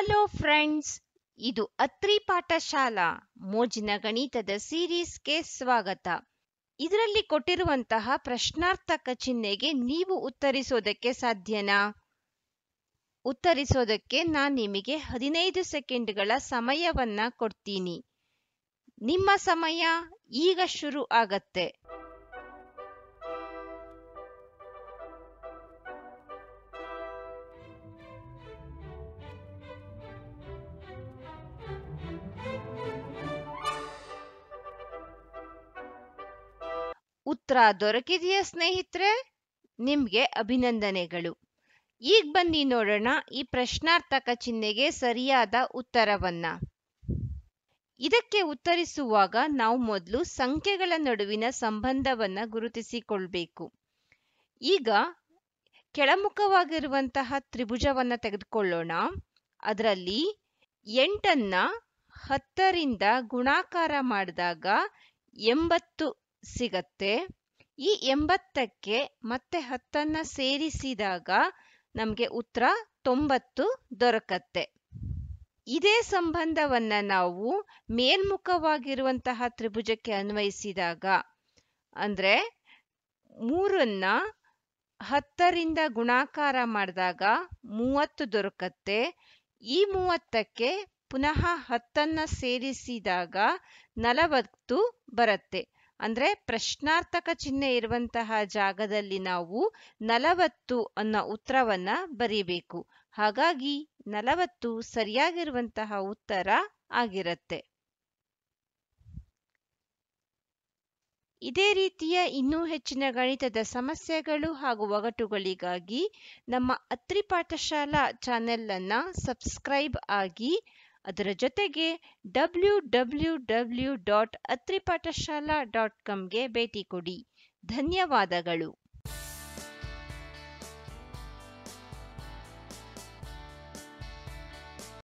hello friends ಇದು ಅತ್ರಿ ಪಾಠಶಾಲಾ ಮೋಜಿನ ಗಣಿತದ ಸೀರೀಸ್‌ಗೆ ಸ್ವಾಗತ ಇದರಲ್ಲಿ ಕೊಟ್ಟಿರುವಂತಹ ಪ್ರಶ್ನಾರ್ಥಕ ಚಿಹ್ನೆಗೆ ನೀವು ಉತ್ತರಿಸೋದಕ್ಕೆ ಸಾಧ್ಯನಾ ಉತ್ತರಿಸೋದಕ್ಕೆ ನಾನ್ ನಿಮಗೆ ಹದಿನೈದು ಸೆಕೆಂಡ್‌ಗಳ ಸಮಯವನ್ನ ಕೊಡ್ತೀನಿ ನಿಮ್ಮ ಸಮಯ ಈಗ ಶುರು ಆಗತ್ತೆ ಉತ್ತರ ದೊರಕಿದೆಯಾ ಸ್ನೇಹಿತರೆ ನಿಮ್ಗೆ ಅಭಿನಂದನೆಗಳು ಈಗ ಬನ್ನಿ ನೋಡೋಣ ಈ ಪ್ರಶ್ನಾರ್ಥಕ ಚಿಹ್ನೆಗೆ ಸರಿಯಾದ ಉತ್ತರವನ್ನ ಇದಕ್ಕೆ ಉತ್ತರಿಸುವಾಗ ನಾವು ಮೊದಲು ಸಂಖ್ಯೆಗಳ ನಡುವಿನ ಸಂಬಂಧವನ್ನ ಗುರುತಿಸಿಕೊಳ್ಬೇಕು ಈಗ ಕೆಳಮುಖವಾಗಿರುವಂತಹ ತ್ರಿಭುಜವನ್ನ ತೆಗೆದುಕೊಳ್ಳೋಣ ಅದರಲ್ಲಿ ಎಂಟನ್ನ ಹತ್ತರಿಂದ ಗುಣಾಕಾರ ಮಾಡಿದಾಗ ಎಂಬತ್ತು ಸಿಗತ್ತೆ ಈ ಎಂಬತ್ತಕ್ಕೆ ಮತ್ತೆ ಹತ್ತನ್ನ ಸೇರಿಸಿದಾಗ ನಮ್ಗೆ ಉತ್ತರ ತೊಂಬತ್ತು ದೊರಕತ್ತೆ ಇದೇ ಸಂಬಂಧವನ್ನ ನಾವು ಮೇಲ್ಮುಖವಾಗಿರುವಂತಹ ತ್ರಿಭುಜಕ್ಕೆ ಅನ್ವಯಿಸಿದಾಗ ಅಂದ್ರೆ ಮೂರನ್ನ ಹತ್ತರಿಂದ ಗುಣಾಕಾರ ಮಾಡಿದಾಗ ಮೂವತ್ತು ದೊರಕತ್ತೆ ಈ ಮೂವತ್ತಕ್ಕೆ ಪುನಃ ಹತ್ತನ್ನ ಸೇರಿಸಿದಾಗ ನಲವತ್ತು ಬರತ್ತೆ ಅಂದ್ರೆ ಪ್ರಶ್ನಾರ್ಥಕ ಚಿಹ್ನೆ ಇರುವಂತಹ ಜಾಗದಲ್ಲಿ ನಾವು ನಲವತ್ತು ಅನ್ನೋ ಉತ್ತರವನ್ನ ಬರೀಬೇಕು ಹಾಗಾಗಿ ನಲವತ್ತು ಸರಿಯಾಗಿರುವಂತಹ ಉತ್ತರ ಆಗಿರತ್ತೆ ಇದೇ ರೀತಿಯ ಇನ್ನೂ ಹೆಚ್ಚಿನ ಗಣಿತದ ಸಮಸ್ಯೆಗಳು ಹಾಗೂ ಒಗಟುಗಳಿಗಾಗಿ ನಮ್ಮ ಅತ್ರಿ ಪಾಠಶಾಲಾ ಚಾನೆಲ್ ಅನ್ನ ಸಬ್ಸ್ಕ್ರೈಬ್ ಆಗಿ ಅದರ ಜೊತೆಗೆ W W W dot Atripathashala Pathashala dot ಕಾಮ್‌ಗೆ ಭೇಟಿ ಕೊಡಿ ಧನ್ಯವಾದಗಳು